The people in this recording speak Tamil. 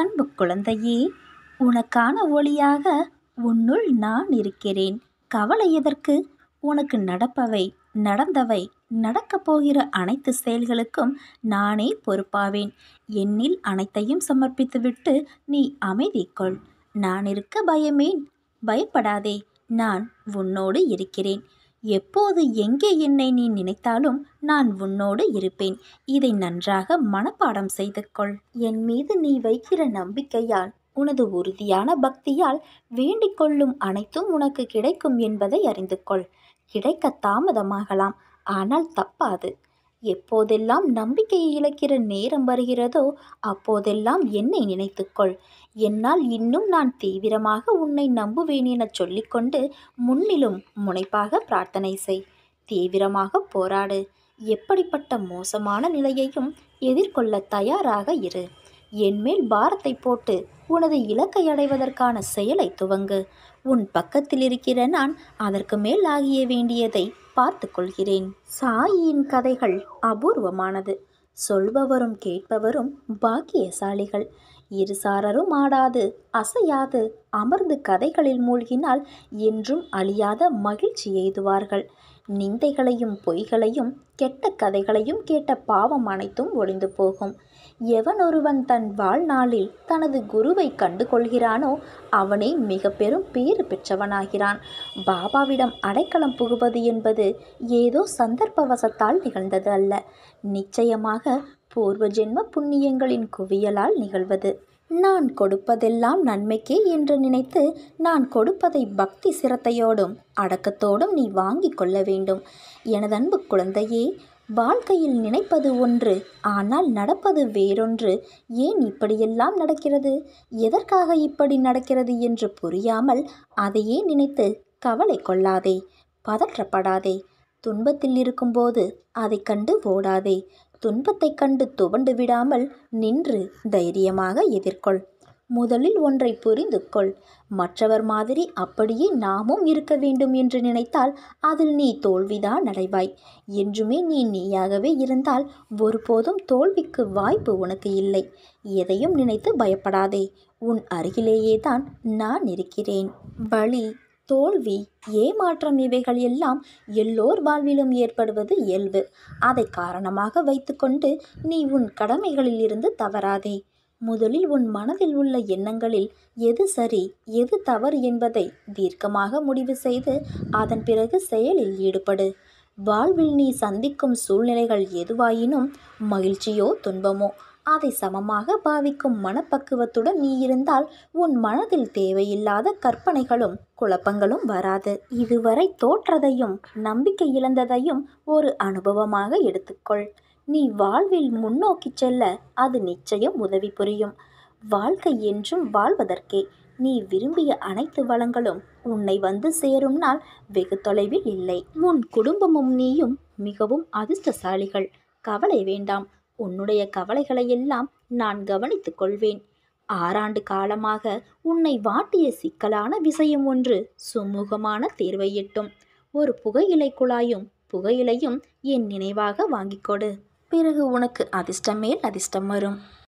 அன்பு குழந்தையே உனக்கான ஒளியாக உன்னுள் நான் இருக்கிறேன் கவலை எதற்கு உனக்கு நடப்பவை நடந்தவை நடக்கப் போகிற அனைத்து செயல்களுக்கும் நானே பொறுப்பாவேன் என்னில் அனைத்தையும் சமர்ப்பித்துவிட்டு நீ அமைதி கொள் நான் இருக்க பயமேன் பயப்படாதே நான் உன்னோடு இருக்கிறேன் எப்போது எங்கே என்னை நீ நினைத்தாலும் நான் உன்னோடு இருப்பேன் இதை நன்றாக மனப்பாடம் செய்து கொள் என் மீது நீ வைக்கிற நம்பிக்கையால் உனது உறுதியான பக்தியால் வேண்டிக் கொள்ளும் அனைத்தும் உனக்கு கிடைக்கும் என்பதை அறிந்து கொள் கிடைக்க தாமதமாகலாம் ஆனால் தப்பாது எப்போதெல்லாம் நம்பிக்கையை இழக்கிற நேரம் வருகிறதோ அப்போதெல்லாம் என்னை நினைத்துக்கொள் என்னால் இன்னும் நான் தீவிரமாக உன்னை நம்புவேன் என சொல்லிக்கொண்டு முன்னிலும் முனைப்பாக பிரார்த்தனை செய் தீவிரமாக போராடு எப்படிப்பட்ட மோசமான நிலையையும் எதிர்கொள்ள தயாராக இரு என்மேல் பாரத்தை போட்டு உனது இலக்கை அடைவதற்கான செயலை துவங்கு உன் பக்கத்தில் இருக்கிற நான் அதற்கு மேல் ஆகிய வேண்டியதை பார்த்து கொள்கிறேன் சாயியின் கதைகள் அபூர்வமானது சொல்பவரும் கேட்பவரும் பாக்கியசாலிகள் இருசாரரும் ஆடாது அசையாது அமர்ந்து கதைகளில் மூழ்கினால் என்றும் அழியாத மகிழ்ச்சி எய்துவார்கள் நிந்தைகளையும் பொய்களையும் கெட்ட கதைகளையும் கேட்ட பாவம் அனைத்தும் ஒளிந்து போகும் எவனொருவன் தன் வாழ்நாளில் தனது குருவை கண்டு கொள்கிறானோ அவனே மிக பெரும் பேறு பெற்றவனாகிறான் பாபாவிடம் அடைக்கலம் புகுவது என்பது ஏதோ சந்தர்ப்பவசத்தால் நிகழ்ந்தது அல்ல நிச்சயமாக பூர்வ ஜென்ம புண்ணியங்களின் குவியலால் நிகழ்வது நான் கொடுப்பதெல்லாம் நன்மைக்கே என்று நினைத்து நான் கொடுப்பதை பக்தி சிரத்தையோடும் அடக்கத்தோடும் நீ வாங்கிக் கொள்ள வேண்டும் எனதன்பு குழந்தையே வாழ்க்கையில் நினைப்பது ஒன்று ஆனால் நடப்பது வேறொன்று ஏன் இப்படியெல்லாம் நடக்கிறது எதற்காக இப்படி நடக்கிறது என்று புரியாமல் அதையே நினைத்து கவலை கொள்ளாதே பதற்றப்படாதே துன்பத்தில் இருக்கும்போது அதை கண்டு ஓடாதே துன்பத்தை கண்டு துவண்டு விடாமல் நின்று தைரியமாக எதிர்கொள் முதலில் ஒன்றை புரிந்து கொள் மற்றவர் மாதிரி அப்படியே நாமும் இருக்க வேண்டும் என்று நினைத்தால் அதில் நீ தோல்விதான் அடைவாய் என்றுமே நீ நீயாகவே இருந்தால் ஒருபோதும் தோல்விக்கு வாய்ப்பு உனக்கு இல்லை எதையும் நினைத்து பயப்படாதே உன் அருகிலேயே தான் நான் இருக்கிறேன் வழி தோல்வி ஏமாற்றம் இவைகள் எல்லாம் எல்லோர் வாழ்விலும் ஏற்படுவது இயல்பு அதை காரணமாக வைத்துக்கொண்டு நீ உன் கடமைகளிலிருந்து தவறாதே முதலில் உன் மனதில் உள்ள எண்ணங்களில் எது சரி எது தவறு என்பதை தீர்க்கமாக முடிவு செய்து அதன் பிறகு செயலில் ஈடுபடு வாழ்வில் நீ சந்திக்கும் சூழ்நிலைகள் எதுவாயினும் மகிழ்ச்சியோ துன்பமோ அதை சமமாக பாவிக்கும் மனப்பக்குவத்துடன் நீ இருந்தால் உன் மனதில் தேவையில்லாத கற்பனைகளும் குழப்பங்களும் வராது இதுவரை தோற்றதையும் நம்பிக்கை இழந்ததையும் ஒரு அனுபவமாக எடுத்துக்கொள் நீ வாழ்வில் முன்னோக்கி செல்ல அது நிச்சயம் உதவி புரியும் வாழ்க்கை என்றும் வாழ்வதற்கே நீ விரும்பிய அனைத்து வளங்களும் உன்னை வந்து சேரும் நாள் வெகு தொலைவில் இல்லை உன் குடும்பமும் நீயும் மிகவும் அதிர்ஷ்டசாலிகள் கவலை வேண்டாம் உன்னுடைய கவலைகளை எல்லாம் நான் கவனித்துக் கொள்வேன் ஆறாண்டு காலமாக உன்னை வாட்டிய சிக்கலான விஷயம் ஒன்று சுமூகமான தீர்வை எட்டும் ஒரு புகையிலை குழாயும் புகையிலையும் என் நினைவாக வாங்கிக் கொடு பிறகு உனக்கு அதிர்ஷ்டம் மேல் அதிர்ஷ்டம் வரும்